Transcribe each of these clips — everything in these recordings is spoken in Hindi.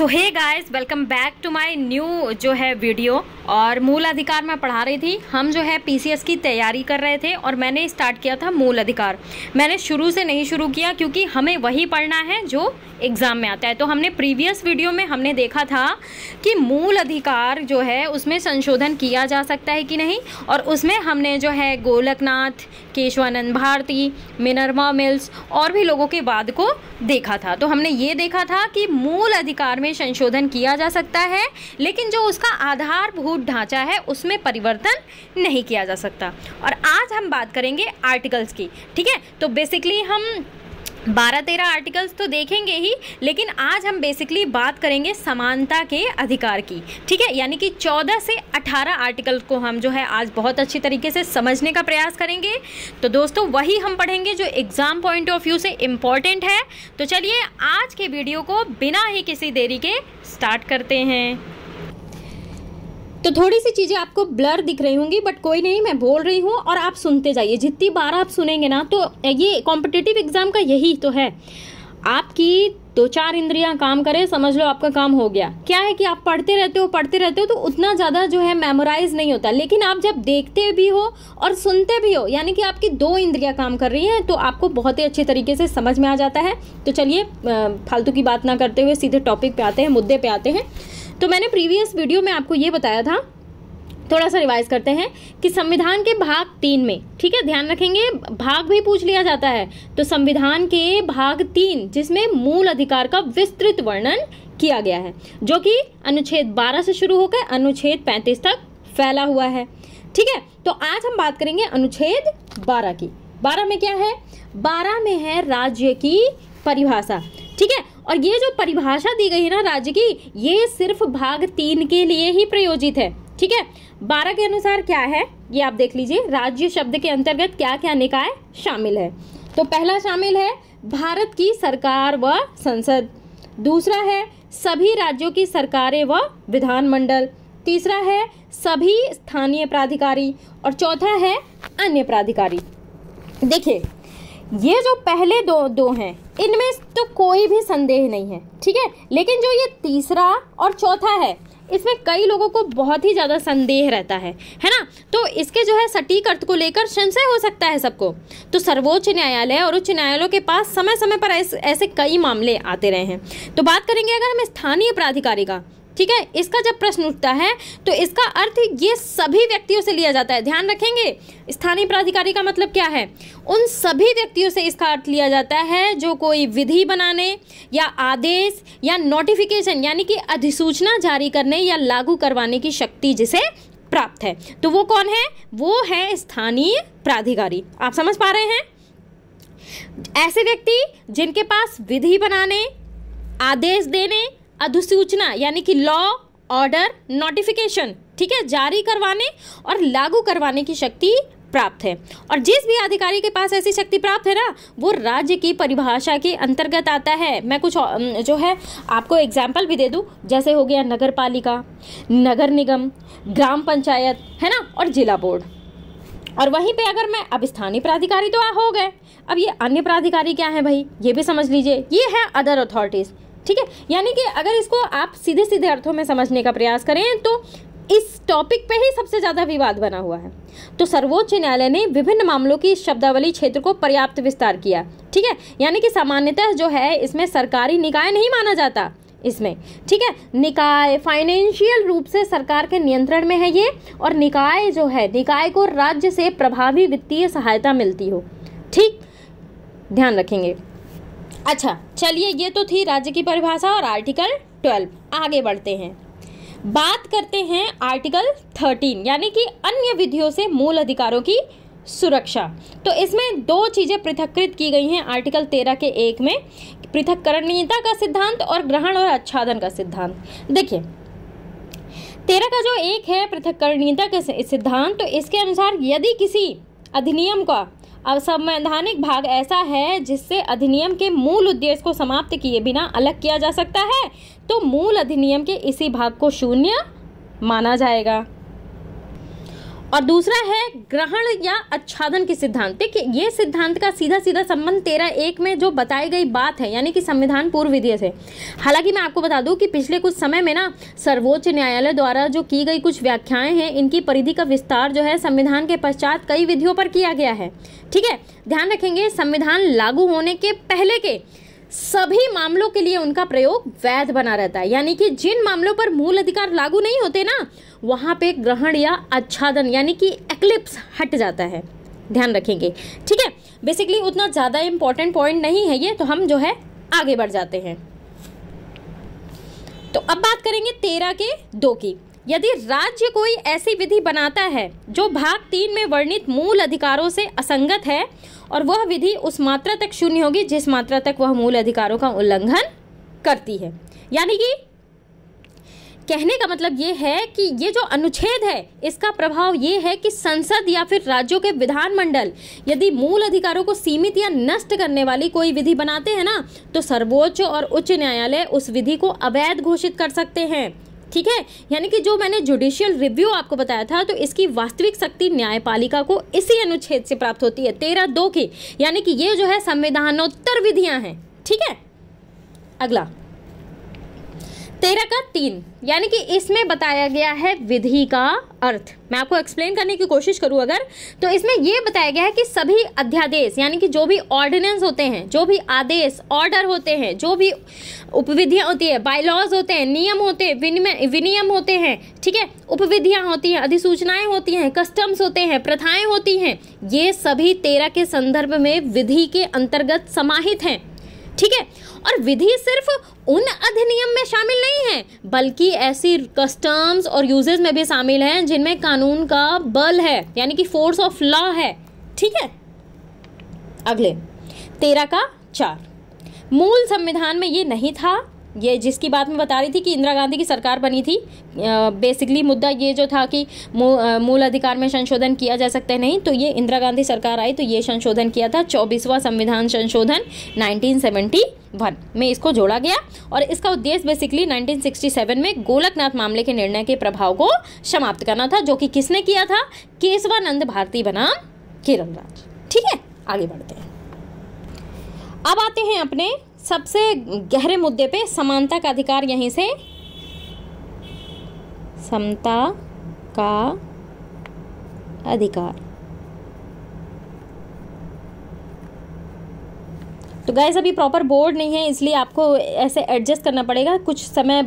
so hey guys welcome back to my new जो है वीडियो और मूल अधिकार मैं पढ़ा रही थी हम जो है पीसीएस की तैयारी कर रहे थे और मैंने स्टार्ट किया था मूल अधिकार मैंने शुरू से नहीं शुरू किया क्योंकि हमें वही पढ़ना है जो एग्ज़ाम में आता है तो हमने प्रीवियस वीडियो में हमने देखा था कि मूल अधिकार जो है उसमें संशोधन किया जा सकता है कि नहीं और उसमें हमने जो है गोलकनाथ केशवानंद भारती मिनरमा मिल्स और भी लोगों के बाद को देखा था तो हमने ये देखा था कि मूल अधिकार में में संशोधन किया जा सकता है लेकिन जो उसका आधारभूत ढांचा है उसमें परिवर्तन नहीं किया जा सकता और आज हम बात करेंगे आर्टिकल्स की ठीक है तो बेसिकली हम बारह तेरह आर्टिकल्स तो देखेंगे ही लेकिन आज हम बेसिकली बात करेंगे समानता के अधिकार की ठीक है यानी कि चौदह से अठारह आर्टिकल को हम जो है आज बहुत अच्छी तरीके से समझने का प्रयास करेंगे तो दोस्तों वही हम पढ़ेंगे जो एग्ज़ाम पॉइंट ऑफ व्यू से इम्पॉर्टेंट है तो चलिए आज के वीडियो को बिना ही किसी देरी के स्टार्ट करते हैं तो थोड़ी सी चीज़ें आपको ब्लर दिख रही होंगी बट कोई नहीं मैं बोल रही हूँ और आप सुनते जाइए जितनी बार आप सुनेंगे ना तो ये कॉम्पिटिटिव एग्ज़ाम का यही तो है आपकी दो चार इंद्रियां काम करें समझ लो आपका काम हो गया क्या है कि आप पढ़ते रहते हो पढ़ते रहते हो तो उतना ज़्यादा जो है मेमोराइज नहीं होता लेकिन आप जब देखते भी हो और सुनते भी हो यानी कि आपकी दो इंद्रियां काम कर रही हैं तो आपको बहुत ही अच्छे तरीके से समझ में आ जाता है तो चलिए फालतू की बात ना करते हुए सीधे टॉपिक पे आते हैं मुद्दे पे आते हैं तो मैंने प्रीवियस वीडियो में आपको ये बताया था थोड़ा सा रिवाइज करते हैं कि संविधान के भाग तीन में ठीक है ध्यान रखेंगे भाग भी पूछ लिया जाता है तो संविधान के भाग तीन जिसमें मूल अधिकार का विस्तृत वर्णन किया गया है जो कि अनुच्छेद 12 से शुरू होकर अनुच्छेद 35 तक फैला हुआ है ठीक है तो आज हम बात करेंगे अनुच्छेद 12 की 12 में क्या है 12 में है राज्य की परिभाषा ठीक है और ये जो परिभाषा दी गई है ना राज्य की ये सिर्फ भाग तीन के लिए ही प्रयोजित है ठीक है बारह के अनुसार क्या है ये आप देख लीजिए राज्य शब्द के अंतर्गत क्या क्या निकाय शामिल है तो पहला शामिल है भारत की सरकार व संसद दूसरा है सभी राज्यों की सरकारें व विधानमंडल तीसरा है सभी स्थानीय प्राधिकारी और चौथा है अन्य प्राधिकारी देखिए ये जो पहले दो दो हैं इनमें तो कोई भी संदेह नहीं है ठीक है लेकिन जो ये तीसरा और चौथा है इसमें कई लोगों को बहुत ही ज़्यादा संदेह रहता है है ना तो इसके जो है सटीक अर्थ को लेकर संशय हो सकता है सबको तो सर्वोच्च न्यायालय और उच्च न्यायालयों के पास समय समय पर ऐसे कई मामले आते रहे हैं तो बात करेंगे अगर हम स्थानीय प्राधिकारी का ठीक है इसका जब प्रश्न उठता है तो इसका अर्थ ये सभी व्यक्तियों से लिया जाता है ध्यान रखेंगे स्थानीय प्राधिकारी का मतलब क्या है उन सभी व्यक्तियों से इसका अर्थ लिया जाता है जो कोई विधि बनाने या आदेश या नोटिफिकेशन यानी कि अधिसूचना जारी करने या लागू करवाने की शक्ति जिसे प्राप्त है तो वो कौन है वो है स्थानीय प्राधिकारी आप समझ पा रहे हैं ऐसे व्यक्ति जिनके पास विधि बनाने आदेश देने अधिसूचना यानी कि लॉ ऑर्डर नोटिफिकेशन ठीक है जारी करवाने और लागू करवाने की शक्ति प्राप्त है और जिस भी अधिकारी के पास ऐसी शक्ति प्राप्त है ना वो राज्य की परिभाषा के अंतर्गत आता है मैं कुछ जो है आपको एग्जाम्पल भी दे दूँ जैसे हो गया नगर पालिका नगर निगम ग्राम पंचायत है ना और जिला बोर्ड और वहीं पे अगर मैं अब स्थानीय प्राधिकारी तो हो गए अब ये अन्य प्राधिकारी क्या है भाई ये भी समझ लीजिए ये है अदर अथॉरिटीज़ ठीक है यानी कि अगर इसको आप सीधे सीधे अर्थों में समझने का प्रयास करें तो इस टॉपिक पे ही सबसे ज़्यादा विवाद बना हुआ है तो सर्वोच्च न्यायालय ने विभिन्न मामलों की शब्दावली क्षेत्र को पर्याप्त विस्तार किया ठीक है यानी कि सामान्यतः जो है इसमें सरकारी निकाय नहीं माना जाता इसमें ठीक है निकाय फाइनेंशियल रूप से सरकार के नियंत्रण में है ये और निकाय जो है निकाय को राज्य से प्रभावी वित्तीय सहायता मिलती हो ठीक ध्यान रखेंगे अच्छा चलिए ये तो थी राज्य की परिभाषा और आर्टिकल ट्वेल्व आगे बढ़ते हैं बात करते हैं आर्टिकल थर्टीन यानी कि अन्य विधियों से मूल अधिकारों की सुरक्षा तो इसमें दो चीज़ें पृथककृत की गई हैं आर्टिकल तेरह के एक में पृथककरणीयता का सिद्धांत और ग्रहण और आच्छादन का सिद्धांत देखिए तेरह का जो एक है पृथककरणीयता का सिद्धांत तो इसके अनुसार यदि किसी अधिनियम का अब संवैधानिक भाग ऐसा है जिससे अधिनियम के मूल उद्देश्य को समाप्त किए बिना अलग किया जा सकता है तो मूल अधिनियम के इसी भाग को शून्य माना जाएगा और दूसरा है ग्रहण या आच्छादन के सिद्धांत देखिए ये सिद्धांत का सीधा सीधा संबंध तेरह एक में जो बताई गई बात है यानी कि संविधान पूर्व विधि से हालांकि मैं आपको बता दूं कि पिछले कुछ समय में ना सर्वोच्च न्यायालय द्वारा जो की गई कुछ व्याख्याएं हैं इनकी परिधि का विस्तार जो है संविधान के पश्चात कई विधियों पर किया गया है ठीक है ध्यान रखेंगे संविधान लागू होने के पहले के सभी मामलों के लिए उनका प्रयोग वैध बना रहता है यानी कि जिन मामलों पर मूल अधिकार लागू नहीं होते ना वहाँ पे ग्रहण या आच्छादन यानी कि एक्लिप्स हट जाता है ध्यान रखेंगे ठीक है बेसिकली उतना ज़्यादा इम्पोर्टेंट पॉइंट नहीं है ये तो हम जो है आगे बढ़ जाते हैं तो अब बात करेंगे तेरह के दो की यदि राज्य कोई ऐसी विधि बनाता है जो भाग तीन में वर्णित मूल अधिकारों से असंगत है और वह विधि उस मात्रा तक शून्य होगी जिस मात्रा तक वह मूल अधिकारों का उल्लंघन करती है यानी कि कहने का मतलब ये है कि ये जो अनुच्छेद है इसका प्रभाव ये है कि संसद या फिर राज्यों के विधानमंडल यदि मूल अधिकारों को सीमित या नष्ट करने वाली कोई विधि बनाते हैं ना तो सर्वोच्च और उच्च न्यायालय उस विधि को अवैध घोषित कर सकते हैं ठीक है यानी कि जो मैंने जुडिशियल रिव्यू आपको बताया था तो इसकी वास्तविक शक्ति न्यायपालिका को इसी अनुच्छेद से प्राप्त होती है तेरह दो की यानी कि ये जो है संविधानोत्तर विधियां हैं ठीक है अगला तेरह का तीन यानी कि इसमें बताया गया है विधि का अर्थ मैं आपको एक्सप्लेन करने की कोशिश करूं अगर तो इसमें यह बताया गया है कि सभी अध्यादेश यानी कि जो भी ऑर्डिनेंस होते हैं जो भी आदेश ऑर्डर होते हैं जो भी उपविधियाँ होती है बायलॉज होते हैं नियम होते हैं विनियम होते हैं ठीक है उपविधियाँ होती हैं अधिसूचनाएं होती हैं कस्टम्स होते हैं प्रथाएं होती हैं ये सभी तेरह के संदर्भ में विधि के अंतर्गत समाहित हैं ठीक है और विधि सिर्फ उन अधिनियम में शामिल नहीं है बल्कि ऐसी कस्टम्स और यूजेज में भी शामिल हैं जिनमें कानून का बल है यानी कि फोर्स ऑफ लॉ है ठीक है अगले तेरह का चार मूल संविधान में ये नहीं था ये जिसकी बात मैं बता रही थी कि इंदिरा गांधी की सरकार बनी थी बेसिकली मुद्दा ये जो था कि मूल अधिकार में संशोधन किया जा सकता है नहीं तो ये इंदिरा गांधी सरकार आई तो ये संशोधन किया था चौबीसवां संविधान संशोधन 1971 में इसको जोड़ा गया और इसका उद्देश्य बेसिकली 1967 में गोलकनाथ मामले के निर्णय के प्रभाव को समाप्त करना था जो कि किसने किया था केशवानंद भारती बनाम केरल राज ठीक है आगे बढ़ते हैं अब आते हैं अपने सबसे गहरे मुद्दे पे समानता का अधिकार यहीं से समता का अधिकार तो गैस अभी प्रॉपर बोर्ड नहीं है इसलिए आपको ऐसे एडजस्ट करना पड़ेगा कुछ समय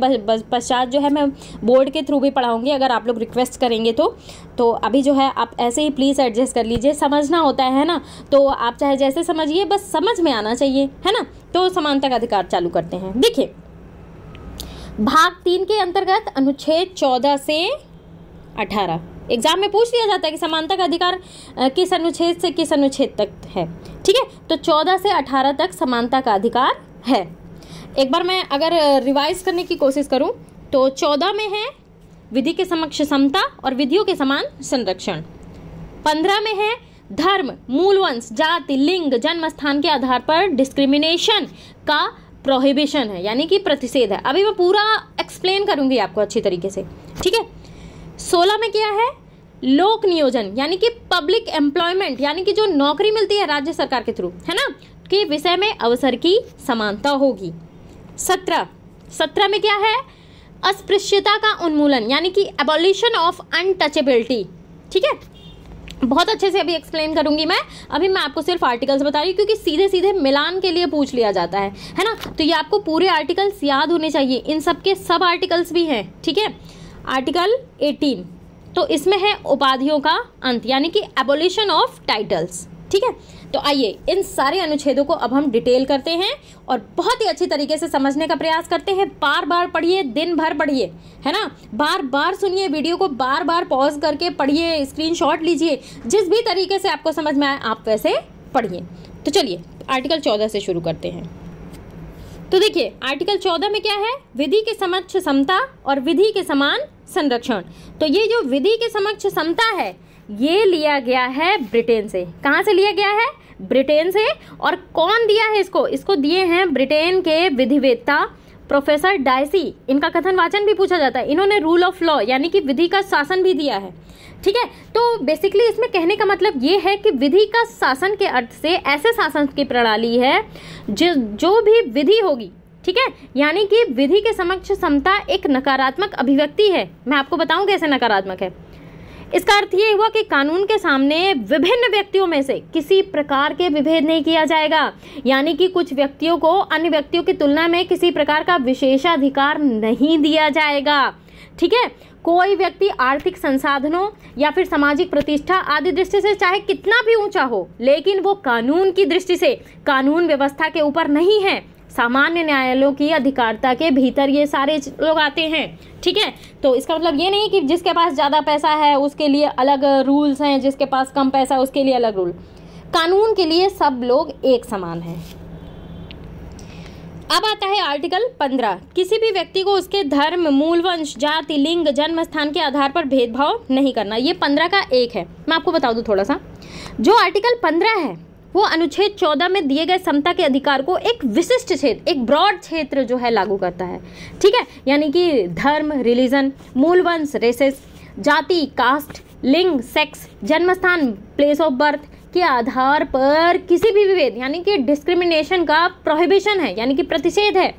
पश्चात जो है मैं बोर्ड के थ्रू भी पढ़ाऊँगी अगर आप लोग रिक्वेस्ट करेंगे तो तो अभी जो है आप ऐसे ही प्लीज़ एडजस्ट कर लीजिए समझना होता है ना तो आप चाहे जैसे समझिए बस समझ में आना चाहिए है ना तो समानता का अधिकार चालू करते हैं देखिए भाग तीन के अंतर्गत अनुच्छेद चौदह से अठारह एग्जाम में पूछ लिया जाता है कि समानता का अधिकार किस अनुच्छेद से किस अनुच्छेद तक है ठीक है तो चौदह से अठारह तक समानता का अधिकार है एक बार मैं अगर रिवाइज करने की कोशिश करूं तो चौदह में है विधि के समक्ष समता और विधियों के समान संरक्षण पंद्रह में है धर्म मूल वंश जाति लिंग जन्म स्थान के आधार पर डिस्क्रिमिनेशन का प्रोहिबिशन है यानी कि प्रतिषेध है अभी मैं पूरा एक्सप्लेन करूंगी आपको अच्छी तरीके से ठीक है सोलह में क्या है लोक नियोजन यानी कि पब्लिक एम्प्लॉयमेंट यानी कि जो नौकरी मिलती है राज्य सरकार के थ्रू है ना के विषय में अवसर की समानता होगी सत्रह सत्रह में क्या है अस्पृश्यता का उन्मूलन यानी कि एबोल्यूशन ऑफ अनटचेबिलिटी ठीक है बहुत अच्छे से अभी एक्सप्लेन करूंगी मैं अभी मैं आपको सिर्फ आर्टिकल्स बता रही हूँ क्योंकि सीधे सीधे मिलान के लिए पूछ लिया जाता है है ना तो ये आपको पूरे आर्टिकल्स याद होने चाहिए इन सब के सब आर्टिकल्स भी हैं ठीक है आर्टिकल एटीन तो इसमें है उपाधियों का अंत यानी कि एबोल्यूशन ऑफ टाइटल्स ठीक है तो आइए इन सारे अनुच्छेदों को अब हम डिटेल करते हैं और बहुत ही अच्छी तरीके से समझने का प्रयास करते हैं बार बार पढ़िए दिन भर पढ़िए है ना बार बार सुनिए वीडियो को बार बार पॉज करके पढ़िए स्क्रीनशॉट लीजिए जिस भी तरीके से आपको समझ में आए आप वैसे पढ़िए तो चलिए आर्टिकल चौदह से शुरू करते हैं तो देखिए आर्टिकल चौदह में क्या है विधि के समक्ष समता और विधि के समान संरक्षण तो ये जो विधि के समक्ष समता है ये लिया गया है ब्रिटेन से कहाँ से लिया गया है ब्रिटेन से और कौन दिया है इसको इसको दिए हैं ब्रिटेन के विधिवेत्ता प्रोफेसर डायसी इनका कथन वाचन भी पूछा जाता है इन्होंने रूल ऑफ लॉ यानी कि विधि का शासन भी दिया है ठीक है तो बेसिकली इसमें कहने का मतलब ये है कि विधि का शासन के अर्थ से ऐसे शासन की प्रणाली है जो जो भी विधि होगी ठीक है यानी कि विधि के समक्ष समता एक नकारात्मक अभिव्यक्ति है मैं आपको बताऊं कैसे नकारात्मक है इसका अर्थ ये हुआ कि कानून के सामने विभिन्न व्यक्तियों में से किसी प्रकार के विभेद नहीं किया जाएगा यानी कि कुछ व्यक्तियों को अन्य व्यक्तियों की तुलना में किसी प्रकार का विशेषाधिकार नहीं दिया जाएगा ठीक है कोई व्यक्ति आर्थिक संसाधनों या फिर सामाजिक प्रतिष्ठा आदि दृष्टि से चाहे कितना भी ऊंचा हो लेकिन वो कानून की दृष्टि से कानून व्यवस्था के ऊपर नहीं है सामान्य न्यायालयों की अधिकारता के भीतर ये सारे लोग आते हैं ठीक है तो इसका मतलब ये नहीं कि जिसके पास ज़्यादा पैसा है उसके लिए अलग रूल्स हैं जिसके पास कम पैसा है उसके लिए अलग रूल कानून के लिए सब लोग एक समान हैं अब आता है आर्टिकल पंद्रह किसी भी व्यक्ति को उसके धर्म मूल वंश जाति लिंग जन्म स्थान के आधार पर भेदभाव नहीं करना ये पंद्रह का एक है मैं आपको बता दूं थोड़ा सा जो आर्टिकल पंद्रह है वो अनुच्छेद चौदह में दिए गए समता के अधिकार को एक विशिष्ट क्षेत्र एक ब्रॉड क्षेत्र जो है लागू करता है ठीक है यानी कि धर्म रिलीजन मूलवंश रेसेस जाति कास्ट लिंग सेक्स जन्मस्थान प्लेस ऑफ बर्थ के आधार पर किसी भी विभेद यानी कि डिस्क्रिमिनेशन का प्रोहिबिशन है यानी कि प्रतिषेध है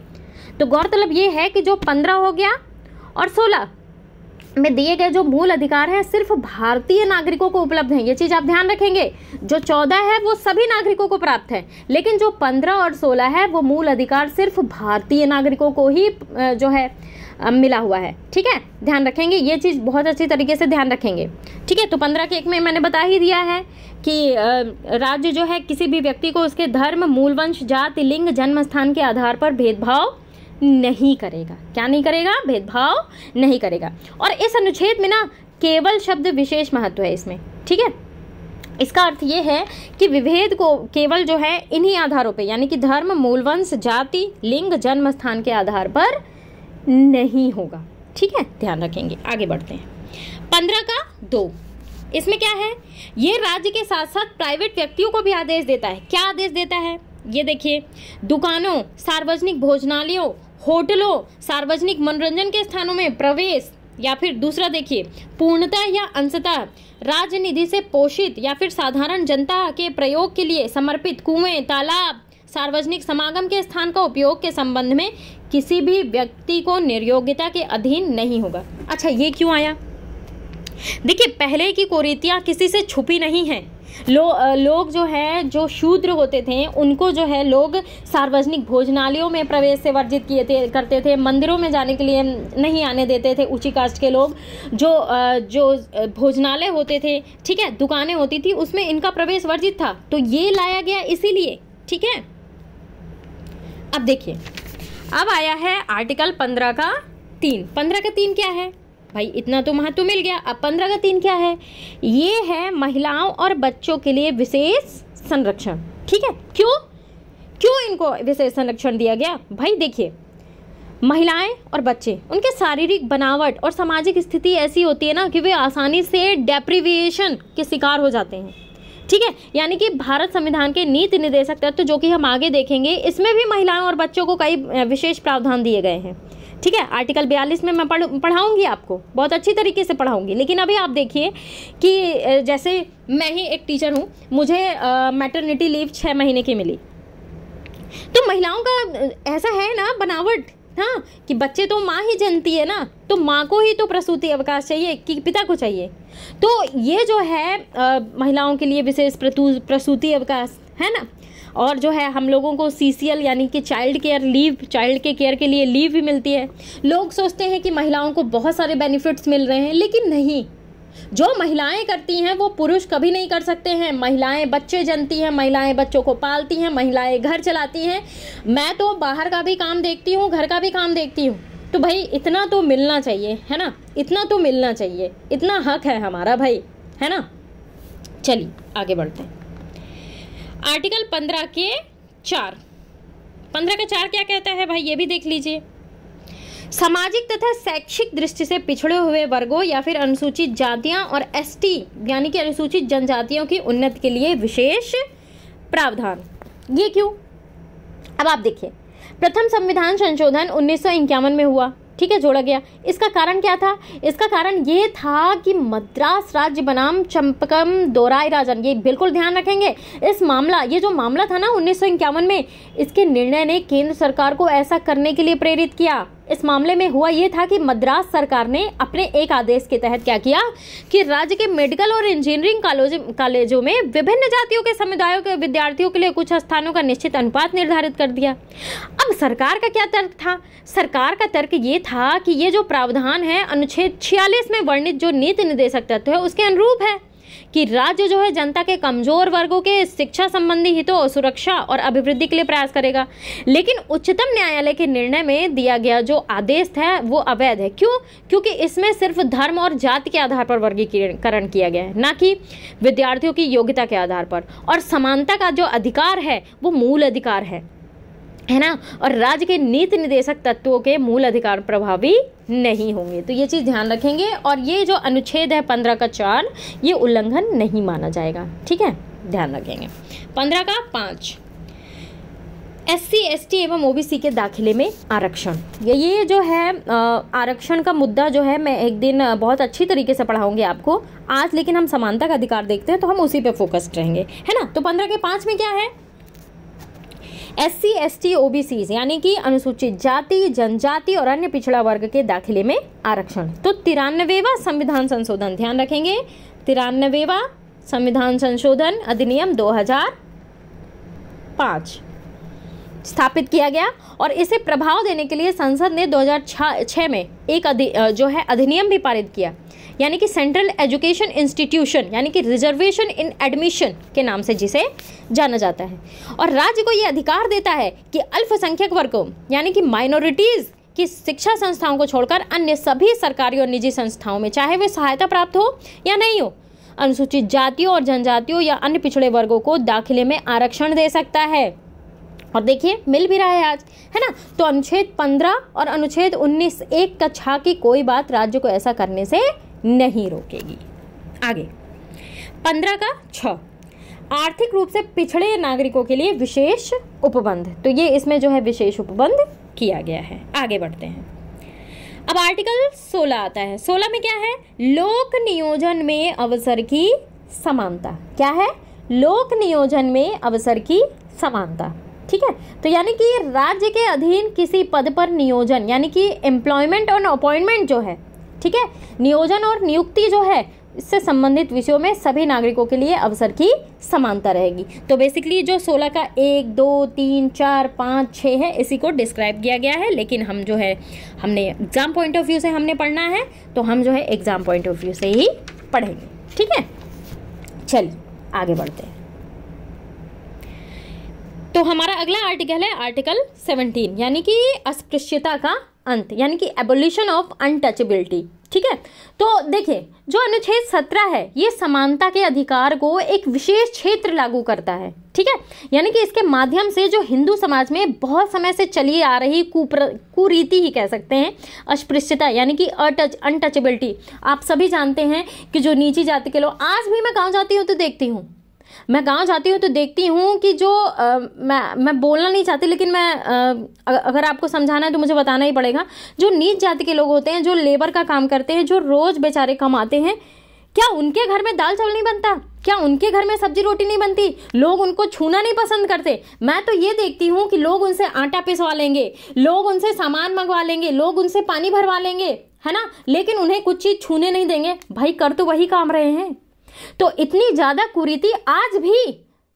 तो गौरतलब ये है कि जो पंद्रह हो गया और सोलह में दिए गए जो मूल अधिकार हैं सिर्फ भारतीय नागरिकों को उपलब्ध हैं ये चीज़ आप ध्यान रखेंगे जो चौदह है वो सभी नागरिकों को प्राप्त है लेकिन जो पंद्रह और सोलह है वो मूल अधिकार सिर्फ भारतीय नागरिकों को ही जो है मिला हुआ है ठीक है ध्यान रखेंगे ये चीज़ बहुत अच्छी तरीके से ध्यान रखेंगे ठीक है तो पंद्रह के एक में मैंने बता ही दिया है कि राज्य जो है किसी भी व्यक्ति को उसके धर्म मूलवंश जाति लिंग जन्म स्थान के आधार पर भेदभाव नहीं करेगा क्या नहीं करेगा भेदभाव नहीं करेगा और इस अनुच्छेद में ना केवल शब्द विशेष महत्व है इसमें ठीक है इसका अर्थ ये है कि विभेद को केवल जो है इन्हीं आधारों पे यानी कि धर्म मूलवंश जाति लिंग जन्म स्थान के आधार पर नहीं होगा ठीक है ध्यान रखेंगे आगे बढ़ते हैं पंद्रह का दो इसमें क्या है ये राज्य के साथ साथ प्राइवेट व्यक्तियों को भी आदेश देता है क्या आदेश देता है ये देखिए दुकानों सार्वजनिक भोजनालयों होटलों सार्वजनिक मनोरंजन के स्थानों में प्रवेश या फिर दूसरा देखिए पूर्णता या अंशता राजनिधि से पोषित या फिर साधारण जनता के प्रयोग के लिए समर्पित कुएं तालाब सार्वजनिक समागम के स्थान का उपयोग के संबंध में किसी भी व्यक्ति को निर्योग्यता के अधीन नहीं होगा अच्छा ये क्यों आया देखिए पहले की कुरीतियाँ किसी से छुपी नहीं हैं लो लोग जो हैं जो शूद्र होते थे उनको जो है लोग सार्वजनिक भोजनालयों में प्रवेश से वर्जित किए थे करते थे मंदिरों में जाने के लिए नहीं आने देते थे ऊँची कास्ट के लोग जो जो भोजनालय होते थे ठीक है दुकानें होती थी उसमें इनका प्रवेश वर्जित था तो ये लाया गया इसीलिए ठीक है अब देखिए अब आया है आर्टिकल पंद्रह का तीन पंद्रह का तीन क्या है भाई इतना तो महत्व मिल गया अब पंद्रह का तीन क्या है ये है महिलाओं और बच्चों के लिए विशेष संरक्षण ठीक है क्यों क्यों इनको विशेष संरक्षण दिया गया भाई देखिए महिलाएं और बच्चे उनके शारीरिक बनावट और सामाजिक स्थिति ऐसी होती है ना कि वे आसानी से डेप्रिविएशन के शिकार हो जाते हैं ठीक है यानी कि भारत संविधान के नीति निदेशक तत्व तो जो कि हम आगे देखेंगे इसमें भी महिलाओं और बच्चों को कई विशेष प्रावधान दिए गए हैं ठीक है आर्टिकल बयालीस में मैं पढ़ पढ़ाऊँगी आपको बहुत अच्छी तरीके से पढ़ाऊँगी लेकिन अभी आप देखिए कि जैसे मैं ही एक टीचर हूँ मुझे मैटरनिटी लीव छः महीने की मिली तो महिलाओं का ऐसा है ना बनावट हाँ कि बच्चे तो माँ ही जनती है ना तो माँ को ही तो प्रसूति अवकाश चाहिए कि पिता को चाहिए तो ये जो है आ, महिलाओं के लिए विशेष प्रसूति अवकाश है ना और जो है हम लोगों को सी यानी कि चाइल्ड केयर लीव चाइल्ड के केयर के लिए लीव भी मिलती है लोग सोचते हैं कि महिलाओं को बहुत सारे बेनिफिट्स मिल रहे हैं लेकिन नहीं जो महिलाएं करती हैं वो पुरुष कभी नहीं कर सकते हैं महिलाएं बच्चे जनती हैं महिलाएं बच्चों को पालती हैं महिलाएं घर चलाती हैं मैं तो बाहर का भी काम देखती हूँ घर का भी काम देखती हूँ तो भाई इतना तो मिलना चाहिए है ना इतना तो मिलना चाहिए इतना हक है हमारा भाई है ना चलिए आगे बढ़ते हैं आर्टिकल पंद्रह के चार पंद्रह का चार क्या कहता है भाई ये भी देख लीजिए सामाजिक तथा शैक्षिक दृष्टि से पिछड़े हुए वर्गों या फिर अनुसूचित जातियां और एसटी यानी कि अनुसूचित जनजातियों की उन्नति के लिए विशेष प्रावधान ये क्यों अब आप देखिए प्रथम संविधान संशोधन उन्नीस में हुआ ठीक है जोड़ा गया इसका कारण क्या था इसका कारण ये था कि मद्रास राज्य बनाम चंपकम दोराय राजन ये बिल्कुल ध्यान रखेंगे इस मामला ये जो मामला था ना उन्नीस में इसके निर्णय ने केंद्र सरकार को ऐसा करने के लिए प्रेरित किया इस मामले में हुआ ये था कि मद्रास सरकार ने अपने एक आदेश के तहत क्या किया कि राज्य के मेडिकल और इंजीनियरिंग कॉलेजों में विभिन्न जातियों के समुदायों के विद्यार्थियों के लिए कुछ स्थानों का निश्चित अनुपात निर्धारित कर दिया अब सरकार का क्या तर्क था सरकार का तर्क ये था कि ये जो प्रावधान है अनुच्छेद छियालीस में वर्णित जो नीति निदेशक तत्व है उसके अनुरूप है कि राज्य जो है जनता के कमजोर वर्गों के शिक्षा संबंधी हितों सुरक्षा और अभिवृद्धि के लिए प्रयास करेगा लेकिन उच्चतम न्यायालय के निर्णय में दिया गया जो आदेश है वो अवैध है क्यों क्योंकि इसमें सिर्फ धर्म और जाति के आधार पर वर्गीकरण किया गया है ना कि विद्यार्थियों की योग्यता के आधार पर और समानता का जो अधिकार है वो मूल अधिकार है है ना और राज्य के नीति निदेशक तत्वों के मूल अधिकार प्रभावी नहीं होंगे तो ये चीज़ ध्यान रखेंगे और ये जो अनुच्छेद है पंद्रह का चार ये उल्लंघन नहीं माना जाएगा ठीक है ध्यान रखेंगे पंद्रह का पाँच एस सी एस टी एवं ओ बी सी के दाखिले में आरक्षण ये जो है आरक्षण का मुद्दा जो है मैं एक दिन बहुत अच्छी तरीके से पढ़ाऊंगी आपको आज लेकिन हम समानता का अधिकार देखते हैं तो हम उसी पे फोकस्ड रहेंगे है ना तो पंद्रह के पाँच में क्या है S C S T O B C यानी कि अनुसूचित जाति जनजाति और अन्य पिछड़ा वर्ग के दाखिले में आरक्षण तो तिरानवेवा संविधान संशोधन ध्यान रखेंगे तिरानवेवा संविधान संशोधन अधिनियम 2005 स्थापित किया गया और इसे प्रभाव देने के लिए संसद ने 2006 में एक अधि, जो है अधिनियम भी पारित किया यानी कि सेंट्रल एजुकेशन इंस्टीट्यूशन यानी कि रिजर्वेशन इन एडमिशन के नाम से जिसे जाना जाता है और राज्य को ये अधिकार देता है कि अल्पसंख्यक वर्गों यानी कि माइनॉरिटीज़ कि शिक्षा संस्थाओं को छोड़कर अन्य सभी सरकारी और निजी संस्थाओं में चाहे वे सहायता प्राप्त हो या नहीं हो अनुसूचित जातियों और जनजातियों या अन्य पिछड़े वर्गों को दाखिले में आरक्षण दे सकता है और देखिए मिल भी रहा है आज है ना तो अनुच्छेद 15 और अनुच्छेद 19 एक कक्षा की कोई बात राज्य को ऐसा करने से नहीं रोकेगी आगे पंद्रह का छ आर्थिक रूप से पिछड़े नागरिकों के लिए विशेष उपबंध तो ये इसमें जो है विशेष उपबंध किया गया है आगे बढ़ते हैं अब आर्टिकल 16 आता है 16 में क्या है लोक नियोजन में अवसर की समानता क्या है लोक नियोजन में अवसर की समानता ठीक है तो यानी कि राज्य के अधीन किसी पद पर नियोजन यानी कि एम्प्लॉयमेंट और अपॉइंटमेंट जो है ठीक है नियोजन और नियुक्ति जो है इससे संबंधित विषयों में सभी नागरिकों के लिए अवसर की समानता रहेगी तो बेसिकली जो सोलह का एक दो तीन चार पाँच छः है इसी को डिस्क्राइब किया गया है लेकिन हम जो है हमने एग्ज़ाम पॉइंट ऑफ व्यू से हमने पढ़ना है तो हम जो है एग्ज़ाम पॉइंट ऑफ व्यू से ही पढ़ेंगे ठीक है चलिए आगे बढ़ते हैं तो हमारा अगला आर्टिकल है आर्टिकल 17 यानी कि अस्पृश्यता का अंत यानी कि एबोल्यूशन ऑफ अनटचेबिलिटी ठीक है तो देखिए जो अनुच्छेद सत्रह है ये समानता के अधिकार को एक विशेष क्षेत्र लागू करता है ठीक है यानी कि इसके माध्यम से जो हिंदू समाज में बहुत समय से चली आ रही कुप्र कुरीति ही कह सकते हैं अस्पृश्यता यानी कि अटच अनटचेबिलिटी आप सभी जानते हैं कि जो नीची जाति के लोग आज भी मैं गाँव जाती हूँ तो देखती हूँ मैं गांव जाती हूँ तो देखती हूँ कि जो आ, मैं मैं बोलना नहीं चाहती लेकिन मैं आ, अगर आपको समझाना है तो मुझे बताना ही पड़ेगा जो नीच जाति के लोग होते हैं जो लेबर का काम करते हैं जो रोज़ बेचारे कमाते हैं क्या उनके घर में दाल चावल नहीं बनता क्या उनके घर में सब्जी रोटी नहीं बनती लोग उनको छूना नहीं पसंद करते मैं तो ये देखती हूँ कि लोग उनसे आटा पिसवा लेंगे लोग उनसे सामान मंगवा लेंगे लोग उनसे पानी भरवा लेंगे है ना लेकिन उन्हें कुछ चीज़ छूने नहीं देंगे भाई कर तो वही काम रहे हैं तो इतनी ज़्यादा कुरीति आज भी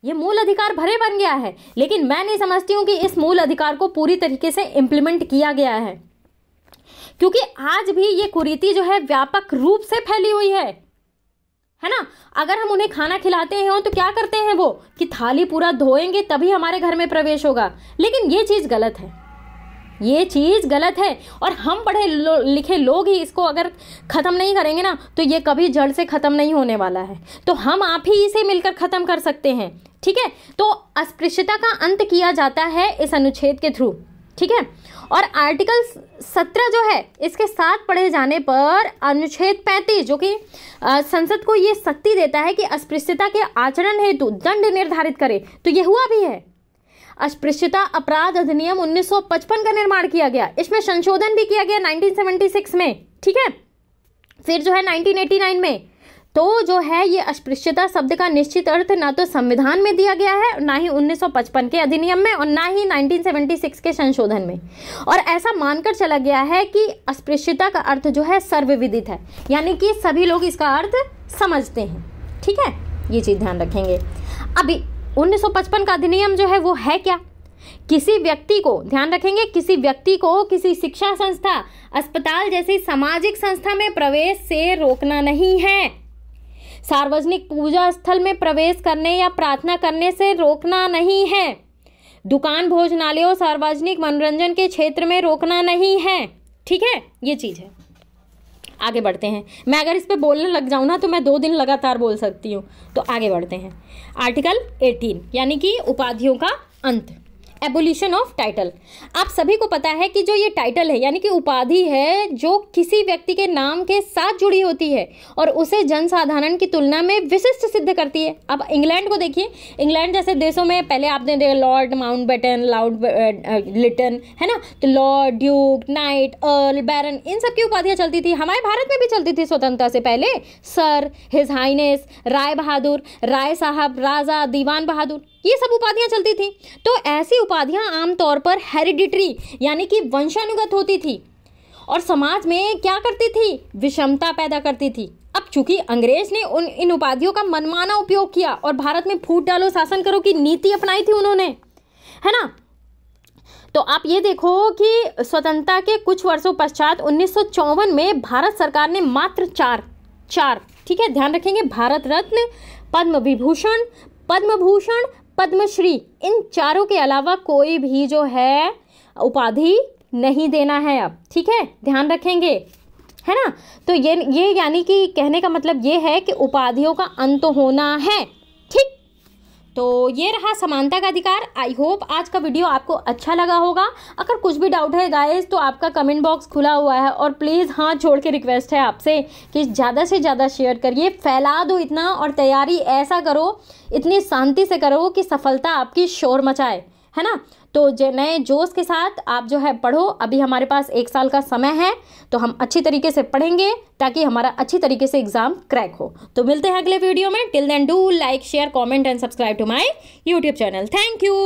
ये मूल अधिकार भरे बन गया है लेकिन मैं नहीं समझती हूं कि इस मूल अधिकार को पूरी तरीके से इम्प्लीमेंट किया गया है क्योंकि आज भी ये कुरीति जो है व्यापक रूप से फैली हुई है है ना अगर हम उन्हें खाना खिलाते हैं तो क्या करते हैं वो कि थाली पूरा धोएंगे तभी हमारे घर में प्रवेश होगा लेकिन ये चीज़ गलत है ये चीज़ गलत है और हम पढ़े लो, लिखे लोग ही इसको अगर ख़त्म नहीं करेंगे ना तो ये कभी जड़ से ख़त्म नहीं होने वाला है तो हम आप ही इसे मिलकर ख़त्म कर सकते हैं ठीक है तो अस्पृश्यता का अंत किया जाता है इस अनुच्छेद के थ्रू ठीक है और आर्टिकल सत्रह जो है इसके साथ पढ़े जाने पर अनुच्छेद पैंतीस जो कि संसद को ये शक्ति देता है कि अस्पृश्यता के आचरण हेतु दंड निर्धारित करे तो ये हुआ भी है अस्पृश्यता अपराध अधिनियम 1955 का निर्माण किया गया इसमें संशोधन भी किया गया 1976 में ठीक है फिर जो है 1989 में तो जो है ये अस्पृश्यता शब्द का निश्चित अर्थ ना तो संविधान में दिया गया है ना ही 1955 के अधिनियम में और ना ही 1976 के संशोधन में और ऐसा मानकर चला गया है कि अस्पृश्यता का अर्थ जो है सर्वविदित है यानी कि सभी लोग इसका अर्थ समझते हैं ठीक है ये चीज़ ध्यान रखेंगे अभी 1955 का अधिनियम जो है वो है क्या किसी व्यक्ति को ध्यान रखेंगे किसी व्यक्ति को किसी शिक्षा संस्था अस्पताल जैसी सामाजिक संस्था में प्रवेश से रोकना नहीं है सार्वजनिक पूजा स्थल में प्रवेश करने या प्रार्थना करने से रोकना नहीं है दुकान भोजनालयों सार्वजनिक मनोरंजन के क्षेत्र में रोकना नहीं है ठीक है ये चीज़ है आगे बढ़ते हैं मैं अगर इस पर बोलने लग जाऊँ ना तो मैं दो दिन लगातार बोल सकती हूँ तो आगे बढ़ते हैं आर्टिकल एटीन यानी कि उपाधियों का अंत एबोल्यूशन ऑफ टाइटल आप सभी को पता है कि जो ये टाइटल है यानी कि उपाधि है जो किसी व्यक्ति के नाम के साथ जुड़ी होती है और उसे जनसाधारण की तुलना में विशिष्ट सिद्ध करती है अब इंग्लैंड को देखिए इंग्लैंड जैसे देशों में पहले आपने देखा Lord Mountbatten Lord Lytton है ना तो Lord duke knight earl baron इन सब की उपाधियाँ चलती थी हमारे भारत में भी चलती थी स्वतंत्रता से पहले sir his highness Rai Bahadur Rai Sahib Raja दीवान बहादुर ये सब उपाधियाँ चलती थी तो ऐसी उपाधियाँ आमतौर पर हेरिडिटरी यानी कि वंशानुगत होती थी और समाज में क्या करती थी विषमता पैदा करती थी अब चूंकि अंग्रेज ने उन इन उपाधियों का मनमाना उपयोग किया और भारत में फूट डालो शासन करो की नीति अपनाई थी उन्होंने है ना तो आप ये देखो कि स्वतंत्रता के कुछ वर्षों पश्चात उन्नीस में भारत सरकार ने मात्र चार चार ठीक है ध्यान रखेंगे भारत रत्न पद्म विभूषण पद्म भूषण पद्मश्री इन चारों के अलावा कोई भी जो है उपाधि नहीं देना है अब ठीक है ध्यान रखेंगे है ना तो ये ये यानी कि कहने का मतलब ये है कि उपाधियों का अंत होना है तो ये रहा समानता का अधिकार आई होप आज का वीडियो आपको अच्छा लगा होगा अगर कुछ भी डाउट है गाइस तो आपका कमेंट बॉक्स खुला हुआ है और प्लीज़ हाँ छोड़ के रिक्वेस्ट है आपसे कि ज़्यादा से ज़्यादा शेयर करिए फैला दो इतना और तैयारी ऐसा करो इतनी शांति से करो कि सफलता आपकी शोर मचाए है ना तो जे नए जोश के साथ आप जो है पढ़ो अभी हमारे पास एक साल का समय है तो हम अच्छी तरीके से पढ़ेंगे ताकि हमारा अच्छी तरीके से एग्जाम क्रैक हो तो मिलते हैं अगले वीडियो में till then do like share comment and subscribe to my YouTube channel thank you